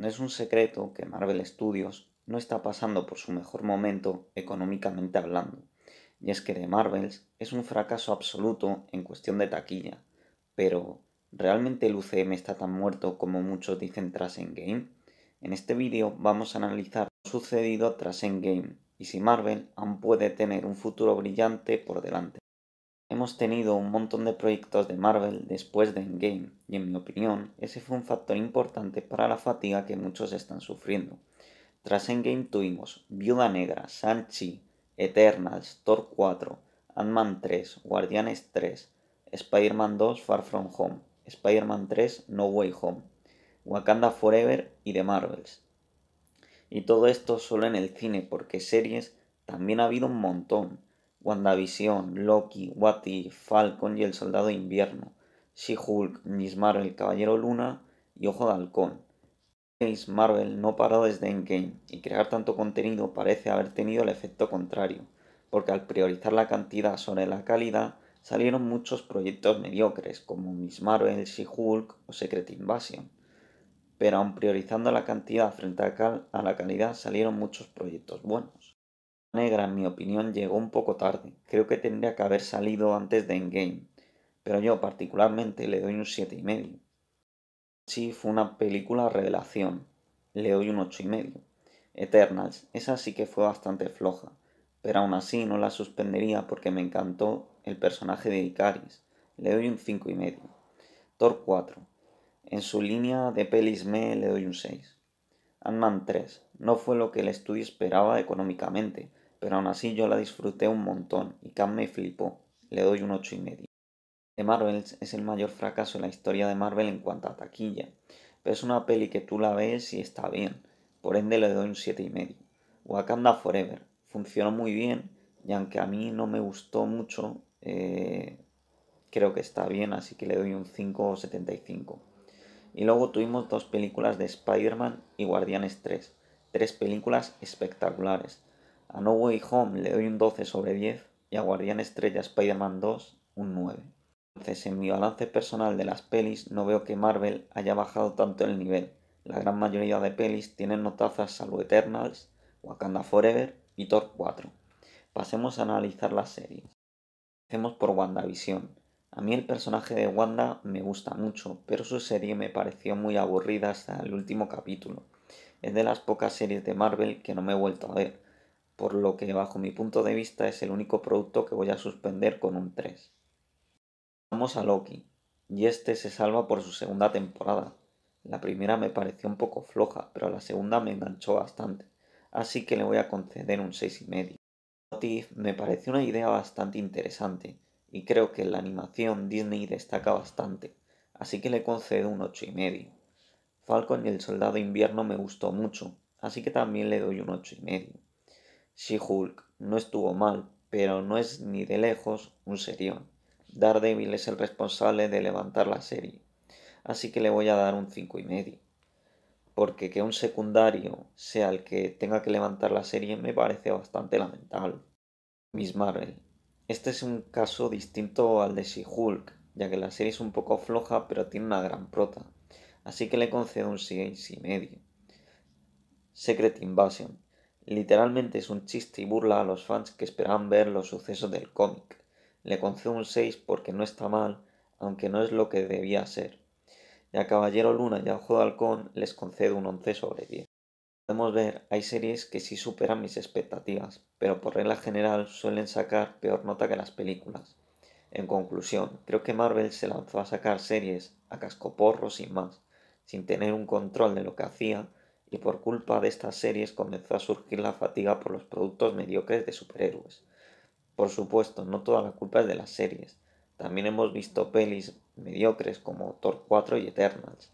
No es un secreto que Marvel Studios no está pasando por su mejor momento económicamente hablando, y es que de Marvels es un fracaso absoluto en cuestión de taquilla, pero ¿realmente el UCM está tan muerto como muchos dicen tras Endgame? En este vídeo vamos a analizar lo sucedido tras Endgame y si Marvel aún puede tener un futuro brillante por delante. Hemos tenido un montón de proyectos de Marvel después de Endgame, y en mi opinión, ese fue un factor importante para la fatiga que muchos están sufriendo. Tras Endgame tuvimos Viuda Negra, Sanchi, Eternals, Thor 4, Ant-Man 3, Guardianes 3, Spider-Man 2 Far From Home, Spider-Man 3 No Way Home, Wakanda Forever y The Marvels. Y todo esto solo en el cine, porque series también ha habido un montón. WandaVision, Loki, Wati, Falcon y El Soldado de Invierno, She-Hulk, Miss Marvel, El Caballero Luna y Ojo de Halcón. Miss Marvel no paró desde Endgame y crear tanto contenido parece haber tenido el efecto contrario, porque al priorizar la cantidad sobre la calidad salieron muchos proyectos mediocres como Miss Marvel, She-Hulk o Secret Invasion. Pero aun priorizando la cantidad frente a la calidad salieron muchos proyectos buenos negra, en mi opinión, llegó un poco tarde. Creo que tendría que haber salido antes de Endgame, pero yo particularmente le doy un 7,5. Sí, fue una película revelación. Le doy un 8,5. Eternals, esa sí que fue bastante floja, pero aún así no la suspendería porque me encantó el personaje de Icaris. Le doy un 5,5. Thor 4. En su línea de pelis me le doy un 6. Ant-Man 3. No fue lo que el estudio esperaba económicamente, pero aún así yo la disfruté un montón y Cam me flipó. Le doy un 8 y medio. The Marvels es el mayor fracaso en la historia de Marvel en cuanto a taquilla, pero es una peli que tú la ves y está bien, por ende le doy un 7 y medio. Wakanda Forever funcionó muy bien y aunque a mí no me gustó mucho, eh, creo que está bien, así que le doy un 5,75. Y luego tuvimos dos películas de Spider-Man y Guardianes 3, tres películas espectaculares a No Way Home le doy un 12 sobre 10 y a Guardián Estrella Spider-Man 2 un 9. Entonces, en mi balance personal de las pelis no veo que Marvel haya bajado tanto el nivel. La gran mayoría de pelis tienen notazas salvo Eternals, Wakanda Forever y Thor 4. Pasemos a analizar las series. Empecemos por WandaVision. A mí el personaje de Wanda me gusta mucho, pero su serie me pareció muy aburrida hasta el último capítulo. Es de las pocas series de Marvel que no me he vuelto a ver, por lo que bajo mi punto de vista es el único producto que voy a suspender con un 3. Vamos a Loki, y este se salva por su segunda temporada. La primera me pareció un poco floja, pero la segunda me enganchó bastante, así que le voy a conceder un 6,5. Motif me parece una idea bastante interesante, y creo que la animación Disney destaca bastante, así que le concedo un 8,5. Falcon y el Soldado Invierno me gustó mucho, así que también le doy un 8,5. She-Hulk no estuvo mal, pero no es ni de lejos un serión. Daredevil es el responsable de levantar la serie, así que le voy a dar un 5,5. y medio. Porque que un secundario sea el que tenga que levantar la serie me parece bastante lamentable. Miss Marvel. Este es un caso distinto al de She-Hulk, ya que la serie es un poco floja pero tiene una gran prota, así que le concedo un 6,5. y medio. Secret Invasion. Literalmente es un chiste y burla a los fans que esperaban ver los sucesos del cómic. Le concedo un 6 porque no está mal, aunque no es lo que debía ser. Y a Caballero Luna y a Ojo de Halcón les concedo un 11 sobre 10. Podemos ver, hay series que sí superan mis expectativas, pero por regla general suelen sacar peor nota que las películas. En conclusión, creo que Marvel se lanzó a sacar series a cascoporro sin más, sin tener un control de lo que hacía y por culpa de estas series comenzó a surgir la fatiga por los productos mediocres de superhéroes. Por supuesto, no toda la culpa es de las series. También hemos visto pelis mediocres como Thor 4 y Eternals.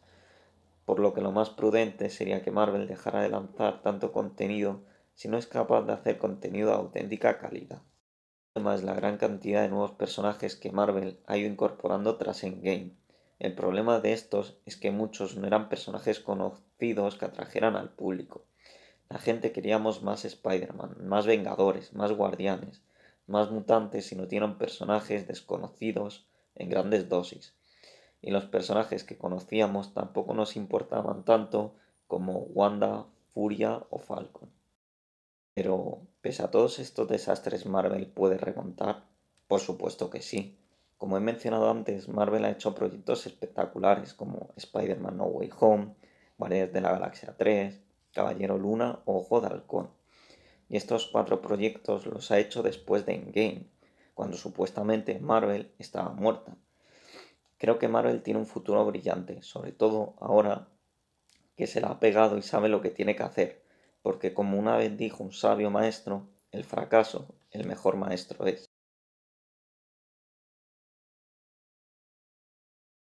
Por lo que lo más prudente sería que Marvel dejara de lanzar tanto contenido si no es capaz de hacer contenido de auténtica calidad. Además, la gran cantidad de nuevos personajes que Marvel ha ido incorporando tras Endgame. El problema de estos es que muchos no eran personajes conocidos que atrajeran al público. La gente queríamos más Spider-Man, más Vengadores, más Guardianes, más mutantes si no tienen personajes desconocidos en grandes dosis. Y los personajes que conocíamos tampoco nos importaban tanto como Wanda, Furia o Falcon. Pero, pese a todos estos desastres, Marvel puede remontar. Por supuesto que sí. Como he mencionado antes, Marvel ha hecho proyectos espectaculares como Spider-Man No Way Home, de la Galaxia 3, Caballero Luna o Ojo de Halcón. Y estos cuatro proyectos los ha hecho después de Endgame, cuando supuestamente Marvel estaba muerta. Creo que Marvel tiene un futuro brillante, sobre todo ahora que se la ha pegado y sabe lo que tiene que hacer, porque como una vez dijo un sabio maestro, el fracaso, el mejor maestro es.